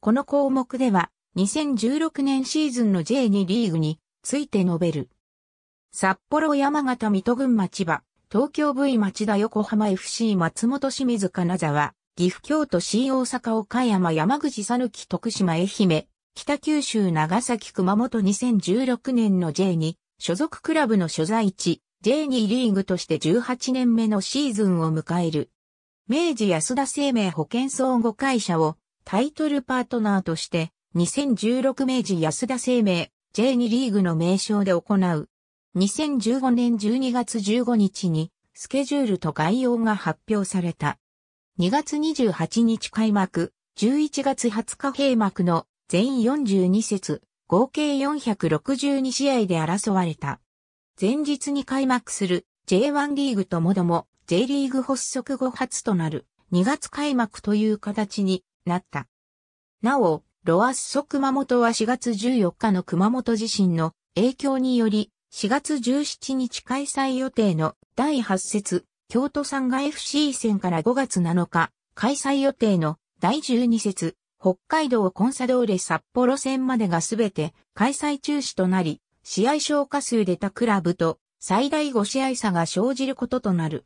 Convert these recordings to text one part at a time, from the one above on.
この項目では、2016年シーズンの J2 リーグについて述べる。札幌山形水戸群町場、東京 V 町田横浜 FC 松本清水金沢、岐阜京都 C 大阪岡山山口さぬき徳島愛媛、北九州長崎熊本2016年の J2 所属クラブの所在地 J2 リーグとして18年目のシーズンを迎える。明治安田生命保険総合会社をタイトルパートナーとして、2016明治安田生命 J2 リーグの名称で行う。2015年12月15日に、スケジュールと概要が発表された。2月28日開幕、11月20日閉幕の全42節、合計462試合で争われた。前日に開幕する J1 リーグともども J リーグ発足後初となる2月開幕という形になった。なお、ロアッソ熊本は4月14日の熊本地震の影響により、4月17日開催予定の第8節、京都産が FC 戦から5月7日、開催予定の第12節、北海道コンサドーレ札幌戦までがすべて開催中止となり、試合消化数でたクラブと最大5試合差が生じることとなる。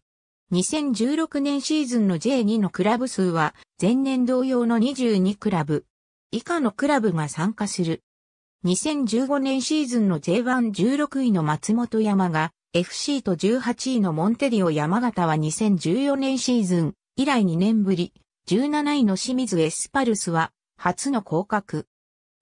2016年シーズンの J2 のクラブ数は前年同様の22クラブ。以下のクラブが参加する。2015年シーズンの J116 位の松本山が FC と18位のモンテディオ山形は2014年シーズン以来2年ぶり17位の清水エスパルスは初の降格。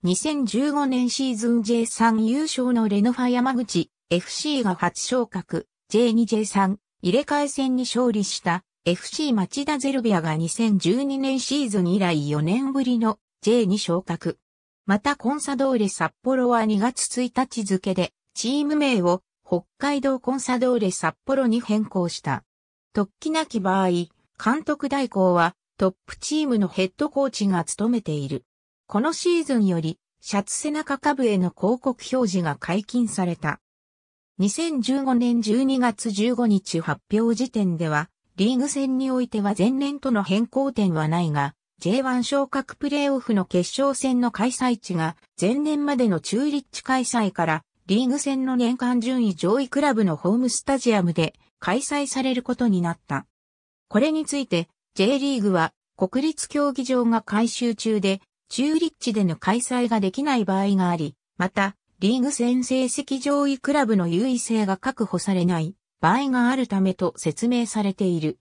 2015年シーズン J3 優勝のレノファ山口 FC が初昇格 J2J3 入れ替え戦に勝利した FC 町田ゼルビアが2012年シーズン以来4年ぶりの J に昇格。またコンサドーレ札幌は2月1日付でチーム名を北海道コンサドーレ札幌に変更した。突起なき場合、監督代行はトップチームのヘッドコーチが務めている。このシーズンよりシャツ背中下部への広告表示が解禁された。2015年12月15日発表時点では、リーグ戦においては前年との変更点はないが、J1 昇格プレーオフの決勝戦の開催地が前年までの中立地開催からリーグ戦の年間順位上位クラブのホームスタジアムで開催されることになった。これについて J リーグは国立競技場が改修中で中立地での開催ができない場合があり、またリーグ戦成績上位クラブの優位性が確保されない場合があるためと説明されている。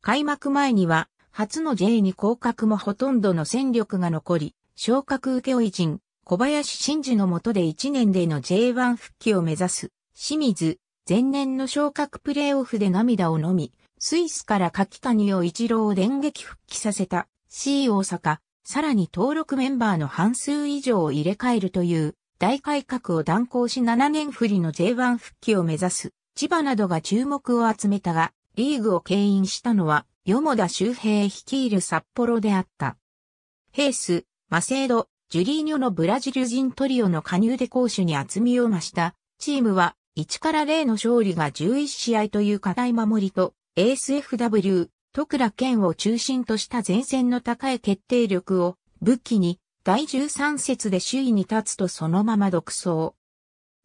開幕前には、初の J に降格もほとんどの戦力が残り、昇格請負人、小林真嗣の下で1年での J1 復帰を目指す、清水、前年の昇格プレーオフで涙を飲み、スイスから柿谷を一郎を電撃復帰させた C 大阪、さらに登録メンバーの半数以上を入れ替えるという大改革を断行し7年振りの J1 復帰を目指す千葉などが注目を集めたが、リーグを牽引したのは、よダ周平率いる札幌であった。ヘース、マセード、ジュリーニョのブラジル人トリオの加入で攻守に厚みを増した、チームは1から0の勝利が11試合という堅い守りと、エース FW、徳良健を中心とした前線の高い決定力を武器に第13節で首位に立つとそのまま独走。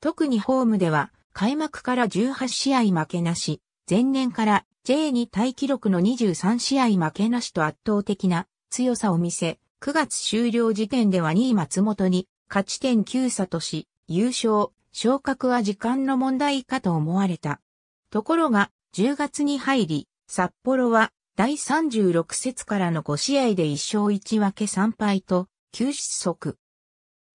特にホームでは、開幕から18試合負けなし、前年から J2 大記録の23試合負けなしと圧倒的な強さを見せ、9月終了時点では2位松本に勝ち点9差とし、優勝、昇格は時間の問題かと思われた。ところが、10月に入り、札幌は第36節からの5試合で1勝1分け3敗と、急失速。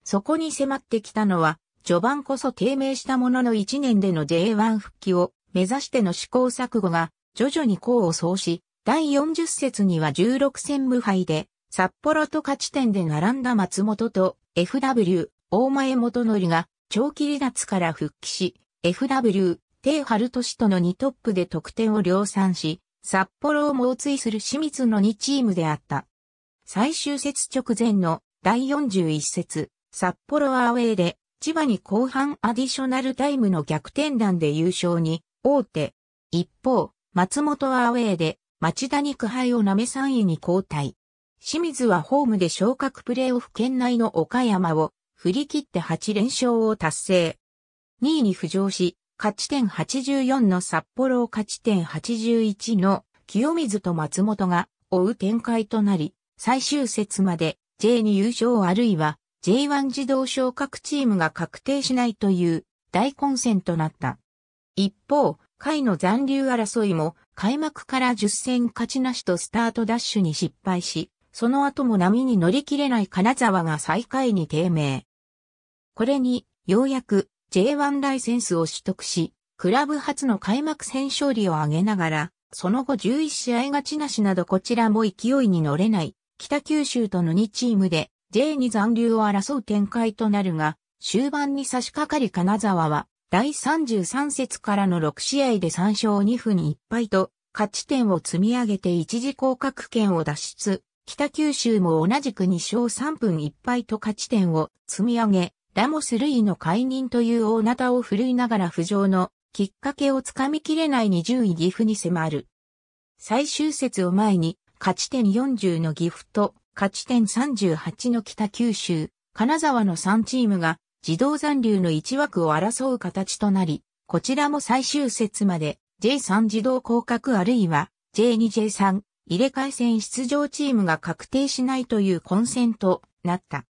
そこに迫ってきたのは、序盤こそ低迷したものの1年での J1 復帰を目指しての試行錯誤が徐々に功を奏し、第40節には16戦無敗で、札幌と勝ち点で並んだ松本と FW、大前元則が長期離脱から復帰し、FW、低春都市との2トップで得点を量産し、札幌を猛追する清水の2チームであった。最終節直前の第41節、札幌アウェーで、千葉に後半アディショナルタイムの逆転弾で優勝に、大手。一方、松本アウェーで、町田に苦敗をなめ3位に交代。清水はホームで昇格プレーオフ圏内の岡山を振り切って8連勝を達成。2位に浮上し、勝ち点84の札幌を勝ち点81の清水と松本が追う展開となり、最終節まで J に優勝あるいは J1 自動昇格チームが確定しないという大混戦となった。一方、下位の残留争いも開幕から10戦勝ちなしとスタートダッシュに失敗し、その後も波に乗り切れない金沢が最下位に低迷。これに、ようやく J1 ライセンスを取得し、クラブ初の開幕戦勝利を挙げながら、その後11試合勝ちなしなどこちらも勢いに乗れない北九州との2チームで J に残留を争う展開となるが、終盤に差し掛かり金沢は、第33節からの6試合で3勝2分に1敗と、勝ち点を積み上げて一時降格圏を脱出。北九州も同じく2勝3分1敗と勝ち点を積み上げ、ラモス・ルイの解任という大なたを振るいながら浮上のきっかけをつかみきれない20位岐阜に迫る。最終節を前に勝ち点40の岐阜と、勝ち点38の北九州、金沢の3チームが、自動残留の1枠を争う形となり、こちらも最終節まで、J3 自動降格あるいは、J2J3 入れ替え戦出場チームが確定しないという混戦となった。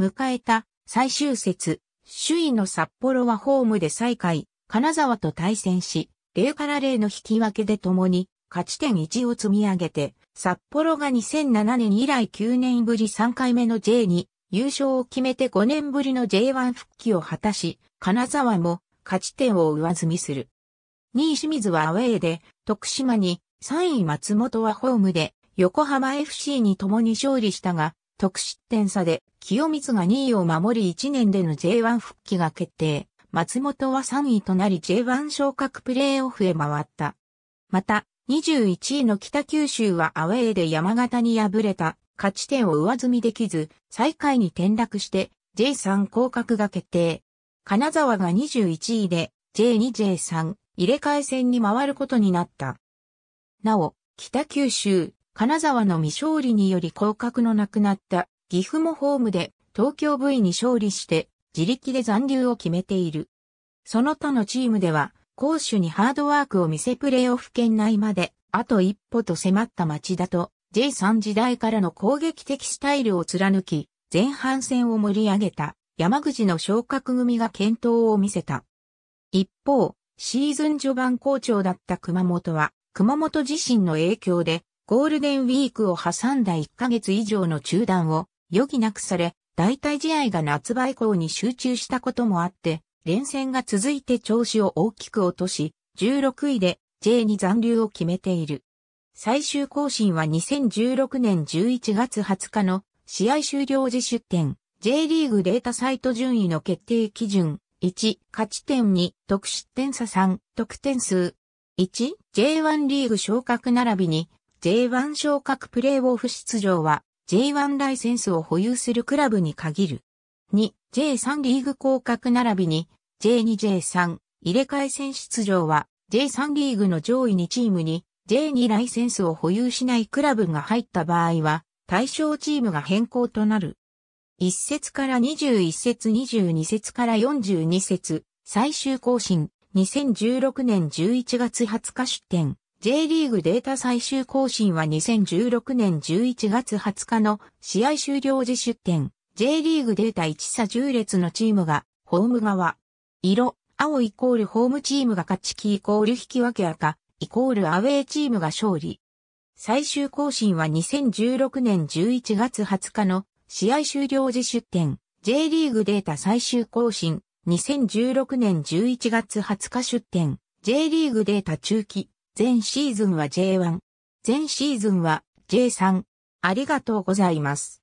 迎えた最終節、首位の札幌はホームで再開、金沢と対戦し、0から0の引き分けで共に勝ち点1を積み上げて、札幌が2007年以来9年ぶり3回目の J2 優勝を決めて5年ぶりの J1 復帰を果たし、金沢も勝ち点を上積みする。2位清水はアウェーで、徳島に、3位松本はホームで、横浜 FC に共に勝利したが、得失点差で、清水が2位を守り1年での J1 復帰が決定。松本は3位となり J1 昇格プレーオフへ回った。また、21位の北九州はアウェーで山形に敗れた、勝ち点を上積みできず、最下位に転落して J3 降格が決定。金沢が21位で J2、J3 入れ替え戦に回ることになった。なお、北九州、金沢の未勝利により降格のなくなった岐阜もホームで東京 V に勝利して自力で残留を決めている。その他のチームでは攻守にハードワークを見せプレーオフ圏内まで、あと一歩と迫った町田と、J3 時代からの攻撃的スタイルを貫き、前半戦を盛り上げた山口の昇格組が健闘を見せた。一方、シーズン序盤好調だった熊本は、熊本自身の影響で、ゴールデンウィークを挟んだ1ヶ月以上の中断を余儀なくされ、代替試合が夏場以降に集中したこともあって、連戦が続いて調子を大きく落とし、16位で J に残留を決めている。最終更新は2016年11月20日の試合終了時出点 J リーグデータサイト順位の決定基準1、勝ち点2、得失点差3、得点数。1、J1 リーグ昇格並びに、J1 昇格プレーオフ出場は、J1 ライセンスを保有するクラブに限る。2、J3 リーグ降格並びに、J2J3 入れ替え戦出場は J3 リーグの上位2チームに J2 ライセンスを保有しないクラブが入った場合は対象チームが変更となる。1節から21節22節から42節最終更新2016年11月20日出展 J リーグデータ最終更新は2016年11月20日の試合終了時出展 J リーグデータ1差10列のチームがホーム側色、青イコールホームチームが勝ち黄イコール引き分け赤、イコールアウェーチームが勝利。最終更新は2016年11月20日の試合終了時出展、J リーグデータ最終更新、2016年11月20日出展、J リーグデータ中期、全シーズンは J1、全シーズンは J3。ありがとうございます。